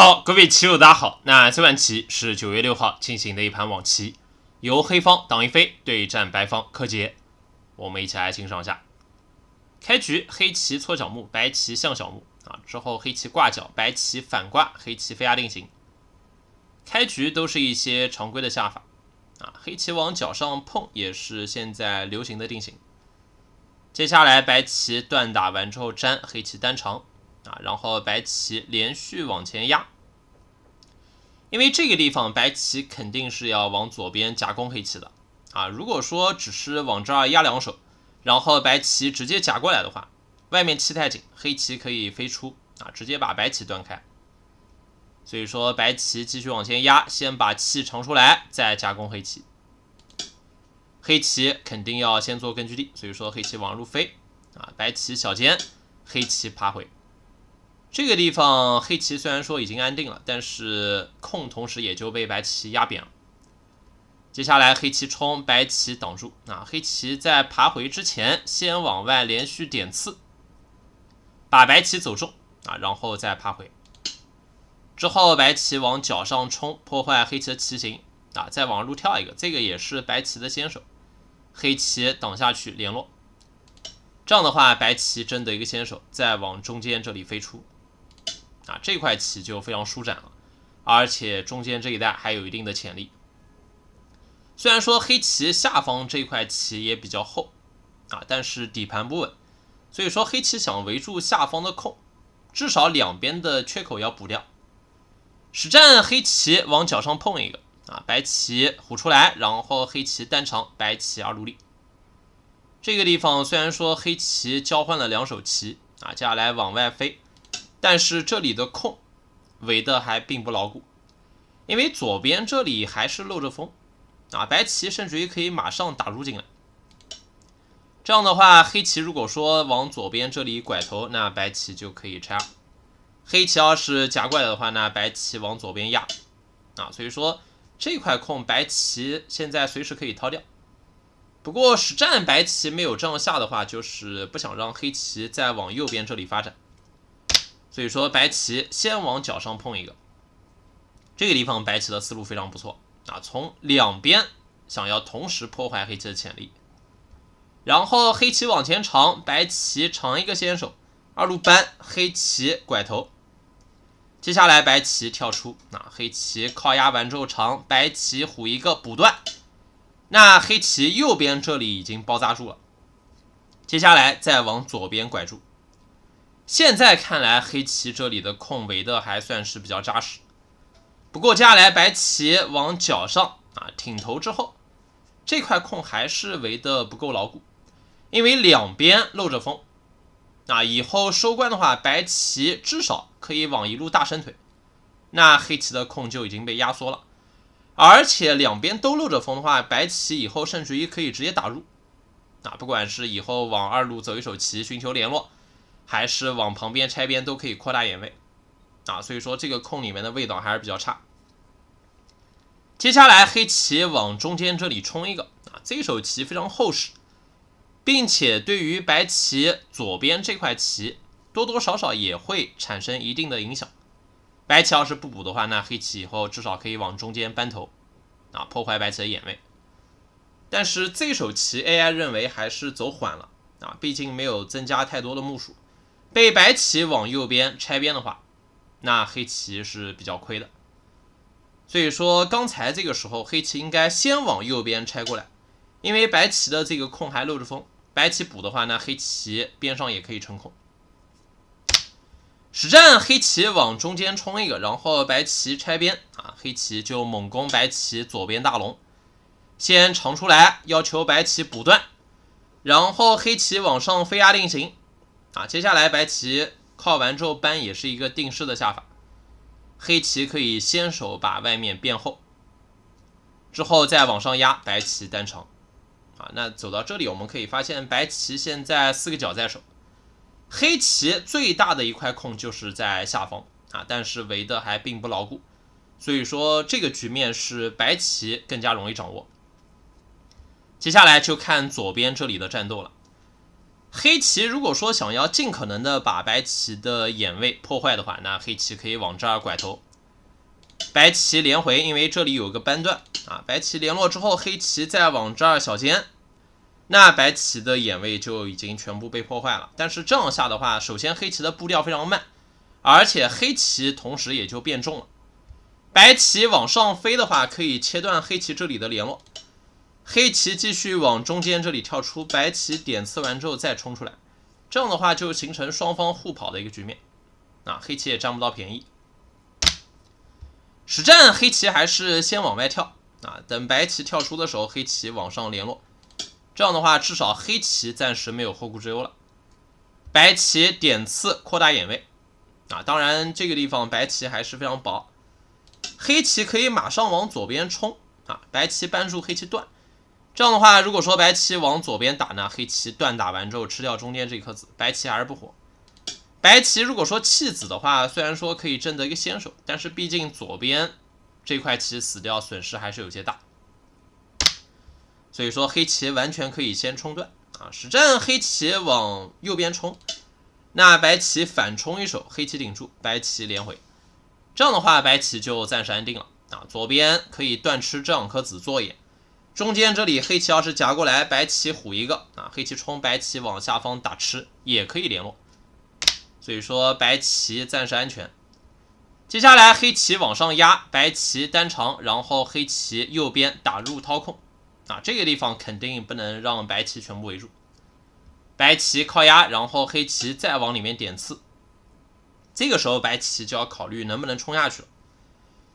好，各位棋友，大家好。那这盘棋是九月六号进行的一盘网棋，由黑方党一飞对战白方柯洁，我们一起来欣赏一下。开局黑棋搓角目，白棋向小目啊。之后黑棋挂角，白棋反挂，黑棋飞压定型。开局都是一些常规的下法啊。黑棋往角上碰，也是现在流行的定型。接下来白棋断打完之后粘黑棋单长。啊，然后白棋连续往前压，因为这个地方白棋肯定是要往左边夹攻黑棋的啊。如果说只是往这儿压两手，然后白棋直接夹过来的话，外面气太紧，黑棋可以飞出啊，直接把白棋断开。所以说白棋继续往前压，先把气长出来，再夹攻黑棋。黑棋肯定要先做根据地，所以说黑棋往路飞啊，白棋小尖，黑棋爬回。这个地方黑棋虽然说已经安定了，但是空同时也就被白棋压扁了。接下来黑棋冲，白棋挡住啊！黑棋在爬回之前，先往外连续点刺，把白棋走中啊，然后再爬回。之后白棋往角上冲，破坏黑棋的棋形啊，再往路跳一个，这个也是白棋的先手，黑棋挡下去联络。这样的话，白棋争得一个先手，再往中间这里飞出。啊，这块棋就非常舒展了，而且中间这一带还有一定的潜力。虽然说黑棋下方这块棋也比较厚，啊，但是底盘不稳，所以说黑棋想围住下方的空，至少两边的缺口要补掉。实战黑棋往角上碰一个，啊，白棋虎出来，然后黑棋单长，白棋二路立。这个地方虽然说黑棋交换了两手棋，啊，接下来往外飞。但是这里的空围的还并不牢固，因为左边这里还是漏着风啊，白棋甚至于可以马上打入进来。这样的话，黑棋如果说往左边这里拐头，那白棋就可以拆。二。黑棋要是夹过来的话，那白棋往左边压啊，所以说这块空白棋现在随时可以掏掉。不过实战白棋没有这样下的话，就是不想让黑棋再往右边这里发展。所以说，白棋先往角上碰一个，这个地方白棋的思路非常不错啊！从两边想要同时破坏黑棋的潜力，然后黑棋往前长，白棋长一个先手，二路扳，黑棋拐头，接下来白棋跳出，那黑棋靠压完之后长，白棋虎一个补断，那黑棋右边这里已经包扎住了，接下来再往左边拐住。现在看来，黑棋这里的空围的还算是比较扎实。不过接下来白棋往角上啊挺头之后，这块空还是围的不够牢固，因为两边漏着风。啊，以后收官的话，白棋至少可以往一路大伸腿，那黑棋的空就已经被压缩了。而且两边都漏着风的话，白棋以后甚至于可以直接打入。啊，不管是以后往二路走一手棋寻求联络。还是往旁边拆边都可以扩大眼位，啊，所以说这个空里面的味道还是比较差。接下来黑棋往中间这里冲一个，啊，这一手棋非常厚实，并且对于白棋左边这块棋多多少少也会产生一定的影响。白棋要是不补的话，那黑棋以后至少可以往中间扳头，啊，破坏白棋的眼位。但是这手棋 AI 认为还是走缓了，啊，毕竟没有增加太多的目数。被白棋往右边拆边的话，那黑棋是比较亏的。所以说，刚才这个时候黑棋应该先往右边拆过来，因为白棋的这个空还漏着风。白棋补的话，那黑棋边上也可以成空。实战黑棋往中间冲一个，然后白棋拆边啊，黑棋就猛攻白棋左边大龙，先长出来要求白棋补断，然后黑棋往上飞压定型。啊，接下来白棋靠完之后搬也是一个定式的下法，黑棋可以先手把外面变厚，之后再往上压，白棋单长。啊，那走到这里，我们可以发现白棋现在四个角在手，黑棋最大的一块空就是在下方啊，但是围的还并不牢固，所以说这个局面是白棋更加容易掌握。接下来就看左边这里的战斗了。黑棋如果说想要尽可能的把白棋的眼位破坏的话，那黑棋可以往这儿拐头。白棋连回，因为这里有个扳断啊。白棋联络之后，黑棋再往这儿小尖，那白棋的眼位就已经全部被破坏了。但是这样下的话，首先黑棋的步调非常慢，而且黑棋同时也就变重了。白棋往上飞的话，可以切断黑棋这里的联络。黑棋继续往中间这里跳出，白棋点刺完之后再冲出来，这样的话就形成双方互跑的一个局面，啊，黑棋也占不到便宜。实战黑棋还是先往外跳，啊，等白棋跳出的时候，黑棋往上联络，这样的话至少黑棋暂时没有后顾之忧了。白棋点刺扩大眼位，啊，当然这个地方白棋还是非常薄，黑棋可以马上往左边冲，啊，白棋扳住黑棋断。这样的话，如果说白棋往左边打呢，黑棋断打完之后吃掉中间这颗子，白棋还是不活。白棋如果说弃子的话，虽然说可以挣得一个先手，但是毕竟左边这块棋死掉，损失还是有些大。所以说，黑棋完全可以先冲断啊！实战黑棋往右边冲，那白棋反冲一手，黑棋顶住，白棋连回，这样的话，白棋就暂时安定了啊！左边可以断吃这两颗子做眼。中间这里黑棋要是夹过来，白棋虎一个啊，黑棋冲，白棋往下方打吃也可以联络，所以说白棋暂时安全。接下来黑棋往上压，白棋单长，然后黑棋右边打入掏空啊，这个地方肯定不能让白棋全部围住，白棋靠压，然后黑棋再往里面点刺，这个时候白棋就要考虑能不能冲下去了。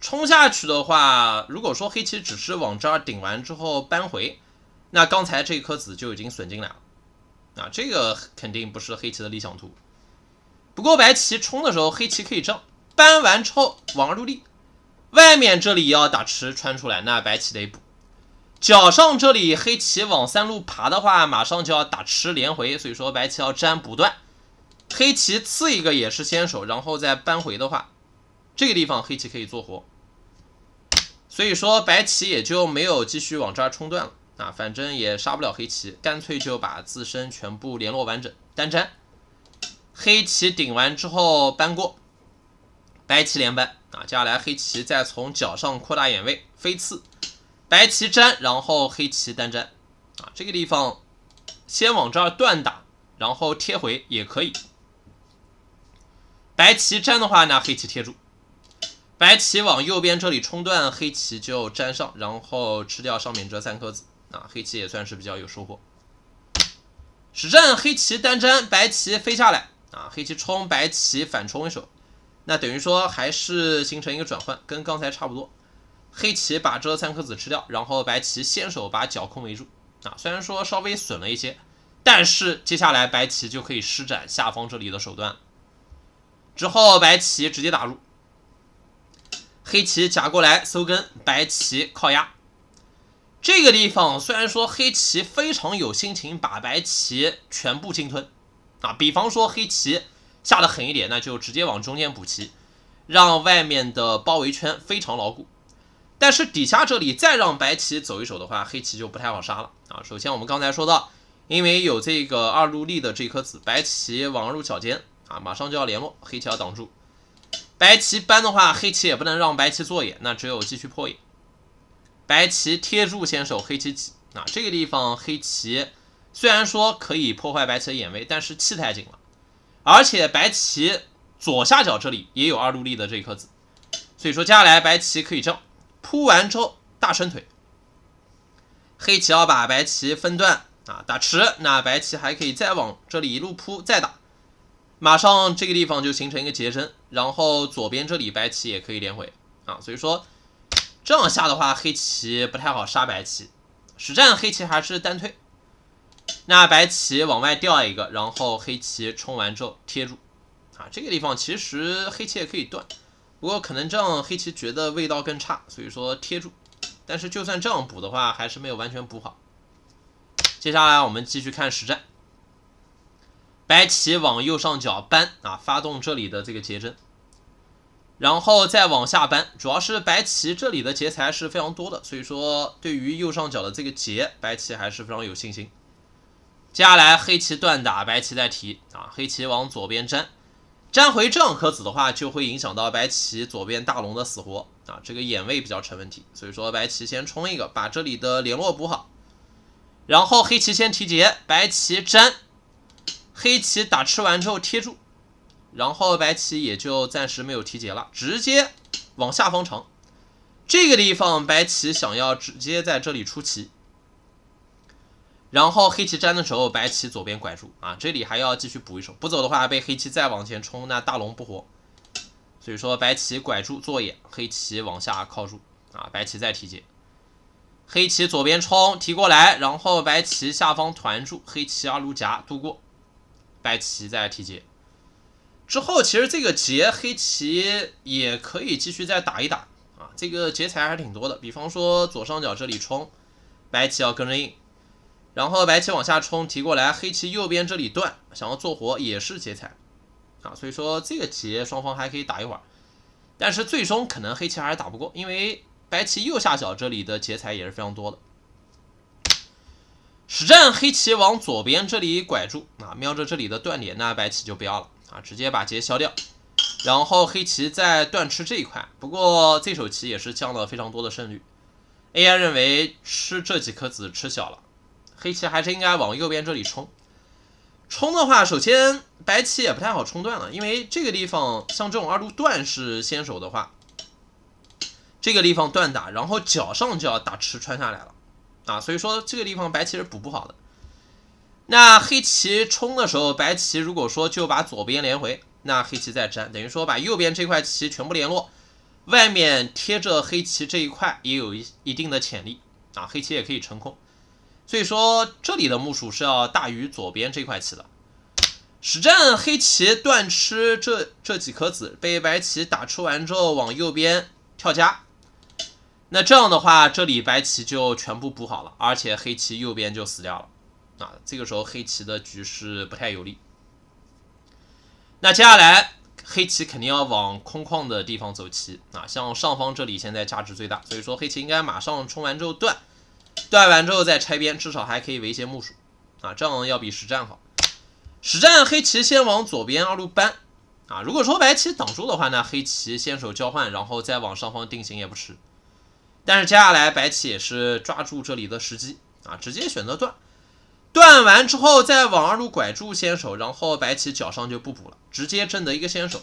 冲下去的话，如果说黑棋只是往这儿顶完之后扳回，那刚才这颗子就已经损进来了。啊，这个肯定不是黑棋的理想图。不过白棋冲的时候，黑棋可以这样扳完之后往路立，外面这里要打吃穿出来，那白棋得补。脚上这里黑棋往三路爬的话，马上就要打吃连回，所以说白棋要粘补断。黑棋刺一个也是先手，然后再扳回的话。这个地方黑棋可以做活，所以说白棋也就没有继续往这儿冲断了啊，反正也杀不了黑棋，干脆就把自身全部联络完整，单粘。黑棋顶完之后搬过，白棋连搬啊，接下来黑棋再从角上扩大眼位，飞刺，白棋粘，然后黑棋单粘啊，这个地方先往这儿断打，然后贴回也可以。白棋粘的话呢，黑棋贴住。白棋往右边这里冲断，黑棋就粘上，然后吃掉上面这三颗子，啊，黑棋也算是比较有收获。实战黑棋单粘，白棋飞下来，啊，黑棋冲，白棋反冲一手，那等于说还是形成一个转换，跟刚才差不多。黑棋把这三颗子吃掉，然后白棋先手把角控围住，啊，虽然说稍微损了一些，但是接下来白棋就可以施展下方这里的手段，之后白棋直接打入。黑棋夹过来收根，白棋靠压。这个地方虽然说黑棋非常有心情把白棋全部鲸吞，啊，比方说黑棋下的狠一点，那就直接往中间补棋，让外面的包围圈非常牢固。但是底下这里再让白棋走一手的话，黑棋就不太好杀了啊。首先我们刚才说到，因为有这个二路立的这颗子，白棋往入角尖啊，马上就要联络，黑棋要挡住。白棋扳的话，黑棋也不能让白棋做眼，那只有继续破眼。白棋贴住先手，黑棋挤啊，这个地方黑棋虽然说可以破坏白棋的眼位，但是气太紧了，而且白棋左下角这里也有二路立的这颗子，所以说接下来白棋可以这样铺完之后大伸腿，黑棋要把白棋分段啊打吃，那白棋还可以再往这里一路铺再打，马上这个地方就形成一个结针。然后左边这里白棋也可以连回啊，所以说这样下的话，黑棋不太好杀白棋。实战黑棋还是单推，那白棋往外掉一个，然后黑棋冲完之后贴住啊。这个地方其实黑棋也可以断，不过可能这样黑棋觉得味道更差，所以说贴住。但是就算这样补的话，还是没有完全补好。接下来我们继续看实战。白棋往右上角搬啊，发动这里的这个劫针，然后再往下搬，主要是白棋这里的劫材是非常多的，所以说对于右上角的这个劫，白棋还是非常有信心。接下来黑棋断打白棋再提啊，黑棋往左边粘，粘回这两颗子的话就会影响到白棋左边大龙的死活啊，这个眼位比较成问题，所以说白棋先冲一个，把这里的联络补好，然后黑棋先提劫，白棋粘。黑棋打吃完之后贴住，然后白棋也就暂时没有提劫了，直接往下方长。这个地方白棋想要直接在这里出棋，然后黑棋粘的时候，白棋左边拐住啊，这里还要继续补一手，不走的话被黑棋再往前冲，那大龙不活。所以说白棋拐住坐眼，黑棋往下靠住啊，白棋再提劫，黑棋左边冲提过来，然后白棋下方团住，黑棋二路夹度过。白棋来提劫之后，其实这个劫黑棋也可以继续再打一打啊。这个劫财还是挺多的，比方说左上角这里冲，白棋要跟着应，然后白棋往下冲提过来，黑棋右边这里断，想要做活也是劫财啊。所以说这个劫双方还可以打一会儿，但是最终可能黑棋还是打不过，因为白棋右下角这里的劫财也是非常多的。实战黑棋往左边这里拐住啊，瞄着这里的断点，那白棋就不要了啊，直接把劫消掉。然后黑棋再断吃这一块，不过这手棋也是降了非常多的胜率。AI 认为吃这几颗子吃小了，黑棋还是应该往右边这里冲。冲的话，首先白棋也不太好冲断了，因为这个地方像这种二路断是先手的话，这个地方断打，然后脚上就要打吃穿下来了。啊，所以说这个地方白棋是补不好的。那黑棋冲的时候，白棋如果说就把左边连回，那黑棋再粘，等于说把右边这块棋全部联络，外面贴着黑棋这一块也有一一定的潜力啊，黑棋也可以成空。所以说这里的目数是要大于左边这块棋的。实战黑棋断吃这这几颗子，被白棋打出完之后往右边跳夹。那这样的话，这里白棋就全部补好了，而且黑棋右边就死掉了。啊，这个时候黑棋的局势不太有利。那接下来黑棋肯定要往空旷的地方走棋，啊，像上方这里现在价值最大，所以说黑棋应该马上冲完之后断，断完之后再拆边，至少还可以围些木薯，啊，这样要比实战好。实战黑棋先往左边二路搬，啊，如果说白棋挡住的话，那黑棋先手交换，然后再往上方定型也不迟。但是接下来白棋也是抓住这里的时机啊，直接选择断，断完之后再往二路拐住先手，然后白棋角上就不补了，直接挣得一个先手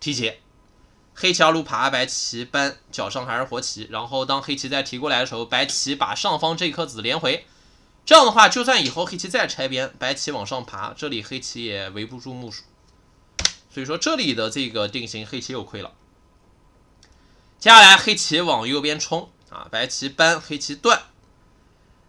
提劫。黑棋二路爬白棋搬角上还是活棋，然后当黑棋再提过来的时候，白棋把上方这颗子连回，这样的话就算以后黑棋再拆边，白棋往上爬，这里黑棋也围不住木薯，所以说这里的这个定型黑棋又亏了。接下来黑棋往右边冲啊，白棋搬，黑棋断。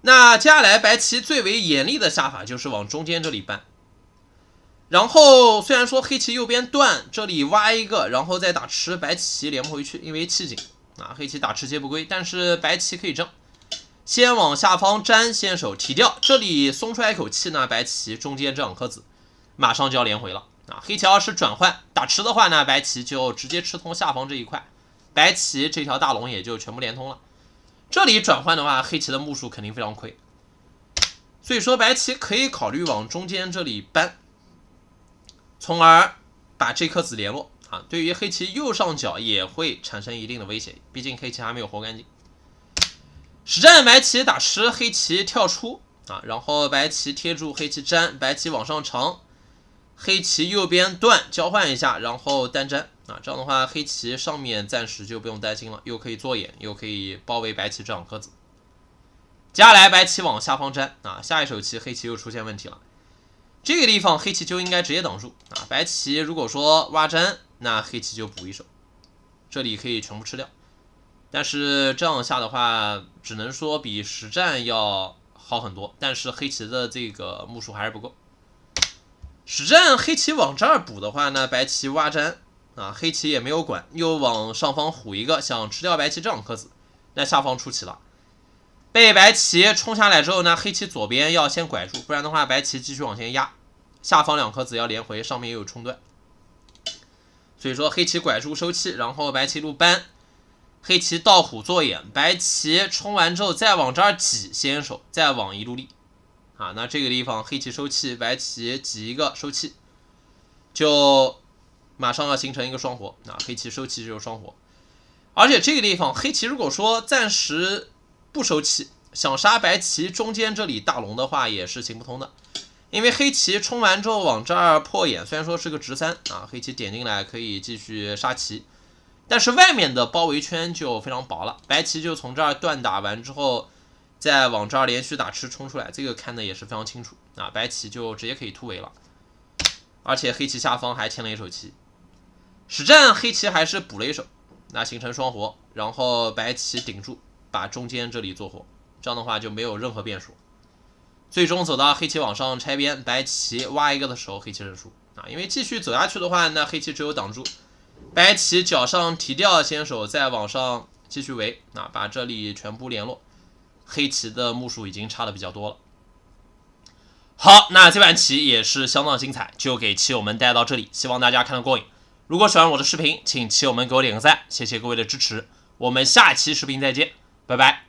那接下来白棋最为严厉的下法就是往中间这里搬。然后虽然说黑棋右边断这里挖一个，然后再打吃白棋连不回去，因为气紧啊，黑棋打吃接不归，但是白棋可以争。先往下方粘，先手提掉，这里松出来一口气呢。白棋中间这两颗子马上就要连回了啊。黑棋要是转换打吃的话呢，白棋就直接吃通下方这一块。白棋这条大龙也就全部连通了。这里转换的话，黑棋的目数肯定非常亏，所以说白棋可以考虑往中间这里搬，从而把这颗子联络啊，对于黑棋右上角也会产生一定的威胁，毕竟黑棋还没有活干净。实战白棋打吃，黑棋跳出啊，然后白棋贴住黑棋粘，白棋往上长，黑棋右边断交换一下，然后单粘。啊，这样的话，黑棋上面暂时就不用担心了，又可以做眼，又可以包围白棋这两颗子。接下来，白棋往下方粘啊，下一手棋黑棋又出现问题了。这个地方黑棋就应该直接挡住啊。白棋如果说挖粘，那黑棋就补一手，这里可以全部吃掉。但是这样下的话，只能说比实战要好很多，但是黑棋的这个目数还是不够。实战黑棋往这儿补的话呢，白棋挖粘。啊，黑棋也没有管，又往上方虎一个，想吃掉白棋这两颗子。那下方出棋了，被白棋冲下来之后呢，黑棋左边要先拐住，不然的话白棋继续往前压，下方两颗子要连回，上面也有冲断。所以说黑棋拐住收气，然后白棋一路扳，黑棋倒虎做眼，白棋冲完之后再往这儿挤先手，再往一路立。啊，那这个地方黑棋收气，白棋挤一个收气，就。马上要形成一个双活，啊，黑棋收气就是双活，而且这个地方黑棋如果说暂时不收气，想杀白棋中间这里大龙的话也是行不通的，因为黑棋冲完之后往这儿破眼，虽然说是个直三啊，黑棋点进来可以继续杀棋，但是外面的包围圈就非常薄了，白棋就从这儿断打完之后再往这儿连续打吃冲出来，这个看的也是非常清楚啊，白棋就直接可以突围了，而且黑棋下方还添了一手棋。实战黑棋还是补了一手，那形成双活，然后白棋顶住，把中间这里做活，这样的话就没有任何变数。最终走到黑棋往上拆边，白棋挖一个的时候，黑棋认输啊，因为继续走下去的话，那黑棋只有挡住，白棋脚上提掉先手，再往上继续围，啊，把这里全部联络，黑棋的目数已经差的比较多了。好，那这盘棋也是相当精彩，就给棋友们带到这里，希望大家看得过瘾。如果喜欢我的视频，请棋友们给我点个赞，谢谢各位的支持。我们下期视频再见，拜拜。